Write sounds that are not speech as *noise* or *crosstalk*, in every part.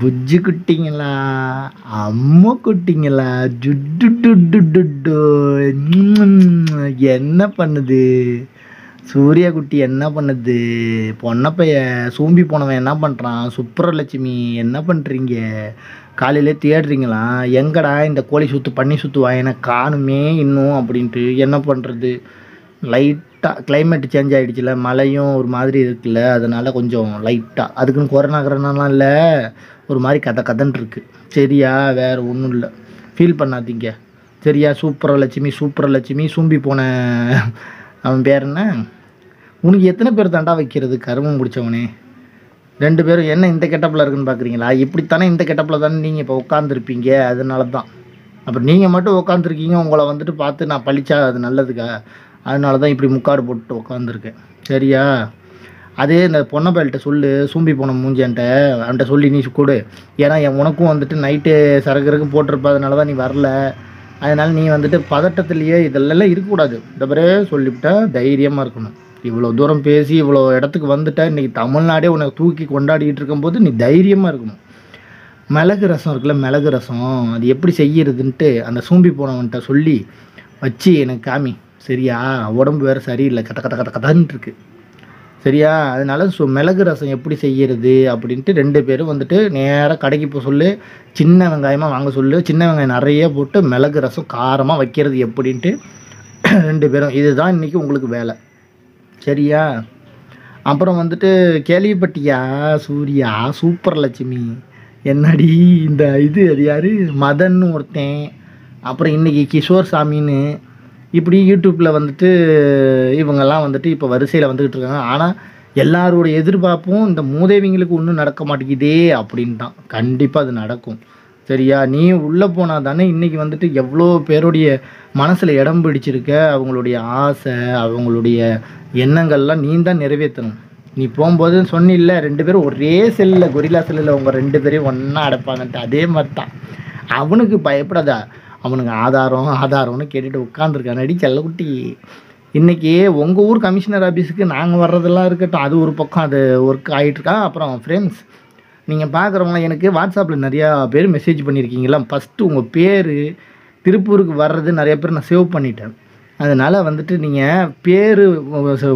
புஜ்ஜு குட்டிங்களா அம்மா குட்டிங்களா ஜுட்டு டுட்டு டுட்டு என்ன பண்ணுது சூர்யா குட்டி என்ன பண்ணுது பொன்னப்பைய சூம்பி போனவன் என்ன பண்ணுறான் சுப்ரலட்சுமி என்ன பண்ணுறீங்க காலையில் தேடுறீங்களா எங்கடா இந்த கோழி சுற்று பண்ணி சுற்றுவா எனக்கு காணுமே இன்னும் அப்படின்ட்டு என்ன பண்ணுறது லைட்டாக கிளைமேட் சேஞ்ச் ஆகிடுச்சுல மழையும் ஒரு மாதிரி இருக்குல்ல அதனால் கொஞ்சம் லைட்டாக அதுக்குன்னு கொரோனா கரோனாலாம் இல்லை ஒரு மாதிரி கதை கதன் இருக்குது சரியா வேறு ஒன்றும் இல்லை ஃபீல் பண்ணாதீங்க சரியா சூப்பராக லட்சுமி சூப்பராக லட்சுமி சூம்பி போன அவன் பேர் என்ன உனக்கு எத்தனை பேர் தாண்டா வைக்கிறது கருமம் பிடிச்சவனே ரெண்டு பேரும் என்ன இந்த கெட்டப்பில் இருக்குன்னு பார்க்குறீங்களா இப்படித்தானே இந்த கெட்டப்பில் தானே நீங்கள் இப்போ உட்காந்துருப்பீங்க அதனால தான் அப்புறம் நீங்கள் மட்டும் உட்காந்துருக்கீங்க உங்களை வந்துட்டு பார்த்து நான் பழிச்சா அது நல்லதுக்கா அதனால தான் இப்படி முக்காடு போட்டு உட்காந்துருக்கேன் சரியா அதே இந்த பொண்ணப்பயல்கிட்ட சொல்லு சூம்பி போன மூஞ்சன்ட்ட அவன்கிட்ட சொல்லி நீ கொடு ஏன்னா என் உனக்கும் வந்துட்டு நைட்டு சரக்கு போட்டிருப்பதுனால தான் நீ வரல அதனால் நீ வந்துட்டு பதட்டத்துலேயே இதெல்லாம் இருக்கக்கூடாது இந்த பிறகு சொல்லிவிட்டா தைரியமாக இருக்கணும் இவ்வளோ தூரம் பேசி இவ்வளோ இடத்துக்கு வந்துட்ட இன்றைக்கி தமிழ்நாடே உன்னை தூக்கி கொண்டாடிக்கிட்டு இருக்கும்போது நீ தைரியமாக இருக்கணும் மிளகு ரசம் இருக்குல்ல மிளகு ரசம் அது எப்படி செய்கிறதுன்ட்டு அந்த சூம்பி போனவன்கிட்ட சொல்லி வச்சு எனக்கு காமி சரியா உடம்பு வேறு சரியில்லை கட்ட கட்ட கட்ட கதான்ட்டு இருக்குது சரியா அதனால சு மிளகு ரசம் எப்படி செய்கிறது அப்படின்ட்டு ரெண்டு பேரும் வந்துட்டு நேராக கடைக்கு போக சொல்லு சின்ன வெங்காயமாக வாங்க சொல்லு சின்ன வெங்காயம் நிறைய போட்டு மிளகு ரசம் காரமாக வைக்கிறது எப்படின்ட்டு *clears throat* ரெண்டு பேரும் இதுதான் இன்றைக்கி உங்களுக்கு வேலை சரியா அப்புறம் வந்துட்டு கேள்விப்பட்டியா சூர்யா சூப்பர் லட்சுமி என்னடி இந்த இது அது யார் மதன்னு ஒருத்தன் அப்புறம் இன்றைக்கி கிஷோர் சாமின்னு இப்படி யூடியூப்பில் வந்துட்டு இவங்கெல்லாம் வந்துட்டு இப்போ வரிசையில் வந்துக்கிட்டு இருக்காங்க ஆனால் எல்லாரோடைய எதிர்பார்ப்பும் இந்த மூதேவிங்களுக்கு ஒன்றும் நடக்க மாட்டேங்குதே அப்படின் தான் கண்டிப்பாக அது நடக்கும் சரியா நீ உள்ளே போனால் தானே இன்றைக்கி வந்துட்டு எவ்வளோ பேருடைய மனசில் இடம் பிடிச்சிருக்க அவங்களுடைய ஆசை அவங்களுடைய எண்ணங்கள்லாம் நீ தான் நிறைவேற்றணும் நீ போகும்போது சொன்னில்ல ரெண்டு பேரும் ஒரே செல்லில் கொரிலா செல்லில் அவங்க ரெண்டு பேரையும் ஒன்றா அடைப்பாங்கன்ட்டு அதே மாதிரி தான் அவனுக்கு பயப்படாதா அவனுங்க ஆதாரம் ஆதாரம்னு கேட்டுட்டு உட்காந்துருக்கானடி செல்லக்குட்டி இன்றைக்கி உங்கள் ஊர் கமிஷனர் ஆஃபீஸுக்கு நாங்கள் வர்றதெல்லாம் இருக்கட்டும் அது ஒரு பக்கம் அது ஒர்க் ஆகிட்டுருக்கா அப்புறம் ஃப்ரெண்ட்ஸ் நீங்கள் பார்க்குறவங்க எனக்கு வாட்ஸ்அப்பில் நிறையா பேர் மெசேஜ் பண்ணியிருக்கீங்களா ஃபஸ்ட்டு உங்கள் பேர் திருப்பூருக்கு வர்றது நிறைய பேர் நான் சேவ் பண்ணிட்டேன் அதனால் வந்துட்டு நீங்கள் பேர்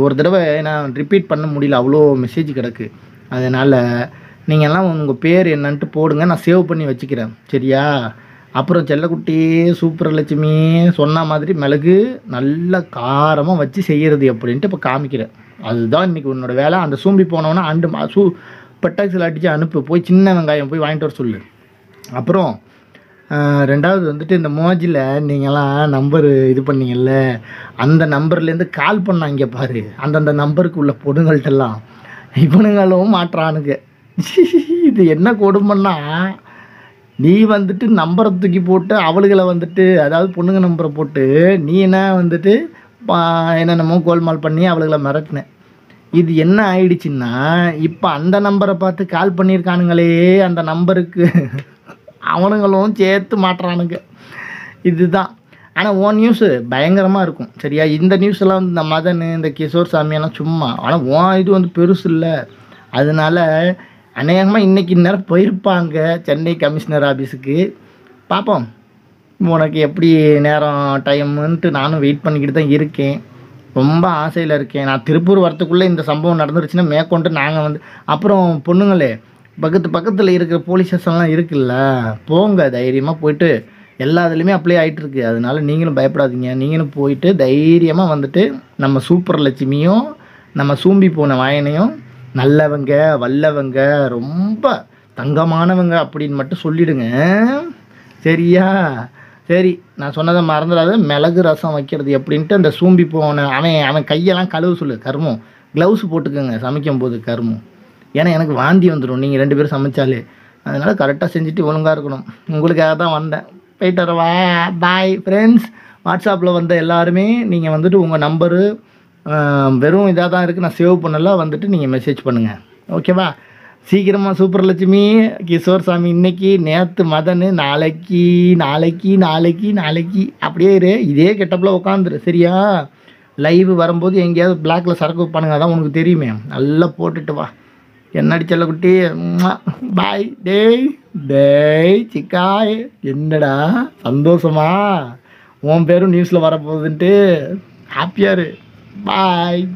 ஒரு தடவை நான் ரிப்பீட் பண்ண முடியல அவ்வளோ மெசேஜ் கிடக்கு அதனால் நீங்கள்லாம் உங்கள் பேர் என்னன்ட்டு போடுங்க நான் சேவ் பண்ணி வச்சுக்கிறேன் சரியா அப்புறம் செல்லக்குட்டி சூப்பர் லட்சுமி சொன்ன மாதிரி மிளகு நல்லா காரமாக வச்சு செய்கிறது அப்படின்ட்டு இப்போ காமிக்கிறேன் அதுதான் இன்றைக்கி உன்னோட வேலை அந்த சூம்பி போனோன்னா அண்டு சூ பெட்டாக்சில் அடித்து அனுப்பு போய் சின்ன வெங்காயம் போய் வாங்கிட்டு வர சொல்லு அப்புறம் ரெண்டாவது வந்துட்டு இந்த மோஜில் நீங்களாம் நம்பர் இது பண்ணீங்கல்ல அந்த நம்பர்லேருந்து கால் பண்ணாங்க பாரு அந்தந்த நம்பருக்கு உள்ள பொண்ணுங்கள்ட்டெல்லாம் இவனுங்களும் மாற்றானுங்க *laughs* இது என்ன கொடுமைன்னா நீ வந்துட்டு நம்பரை தூக்கி போட்டு அவளுகளை வந்துட்டு அதாவது பொண்ணுங்க நம்பரை போட்டு நீ என்ன வந்துட்டு என்னென்னமோ கோல்மால் பண்ணி அவளுகளை மிரட்டினேன் இது என்ன ஆயிடுச்சுன்னா இப்போ அந்த நம்பரை பார்த்து கால் பண்ணியிருக்கானுங்களே அந்த நம்பருக்கு அவனுங்களும் சேர்த்து மாட்டுறானுங்க இதுதான் ஆனால் ஓ நியூஸு பயங்கரமாக இருக்கும் சரியா இந்த நியூஸ்லாம் இந்த மதன் இந்த கிஷோர் சாமியெல்லாம் சும்மா ஆனால் ஓ இது வந்து பெருசு இல்லை அதனால அநேகமாக இன்றைக்கி இந்நேரம் போயிருப்பாங்க சென்னை கமிஷனர் ஆஃபீஸுக்கு பார்ப்போம் உனக்கு எப்படி நேரம் டைமுன்ட்டு நானும் வெயிட் பண்ணிக்கிட்டு தான் இருக்கேன் ரொம்ப ஆசையில் இருக்கேன் நான் திருப்பூர் வரத்துக்குள்ளே இந்த சம்பவம் நடந்துருச்சுன்னா மேற்கொண்டு நாங்கள் வந்து அப்புறம் பொண்ணுங்களே பக்கத்து பக்கத்தில் இருக்கிற போலீஸ் ஸ்டேஷன்லாம் இருக்குல்ல போங்க தைரியமாக போயிட்டு எல்லா இதுலேயுமே அப்ளை ஆகிட்டுருக்கு அதனால நீங்களும் பயப்படாதீங்க நீங்களும் போயிட்டு தைரியமாக வந்துட்டு நம்ம சூப்பர் லட்சுமியும் நம்ம சூம்பி போன வாயனையும் நல்லவங்க வல்லவங்க ரொம்ப தங்கமானவங்க அப்படின்னு மட்டும் சொல்லிடுங்க சரியா சரி நான் சொன்னதை மறந்துடாது மிளகு ரசம் வைக்கிறது எப்படின்ட்டு அந்த சூம்பி போன அவன் அவன் கையெல்லாம் கழுவு சொல்லு கருமம் க்ளவுஸ் போட்டுக்கோங்க சமைக்கும் போது கருமம் ஏன்னா எனக்கு வாந்தி வந்துடும் நீங்கள் ரெண்டு பேரும் சமைச்சாலே அதனால் கரெக்டாக செஞ்சுட்டு ஒழுங்காக இருக்கணும் உங்களுக்காக தான் வந்தேன் போயிட்டு வரவா பாய் ஃப்ரெண்ட்ஸ் வாட்ஸ்அப்பில் வந்த எல்லாருமே நீங்கள் வந்துட்டு உங்கள் நம்பரு வெறும் இதாக தான் இருக்குது நான் சேவ் பண்ணலாம் வந்துட்டு நீங்கள் மெசேஜ் பண்ணுங்கள் ஓகேவா சீக்கிரமாக லட்சுமி கிஷோர் சாமி இன்னைக்கு நேற்று மதனு நாளைக்கு நாளைக்கு நாளைக்கு நாளைக்கு அப்படியே இரு இதே கெட்டப்பில் உட்காந்துரு சரியா லைவ் வரும்போது எங்கேயாவது பிளாக்கில் சரக்கு பண்ணுங்க அதான் உனக்கு தெரியுமே நல்லா போட்டுட்டு வா என்ன அடிச்சல குட்டி பாய் டேய் டேய் சிக்காய் என்னடா சந்தோஷமா உன் பேரும் நியூஸில் வரப்போகுதுன்ட்டு ஹாப்பியாக இரு Bye.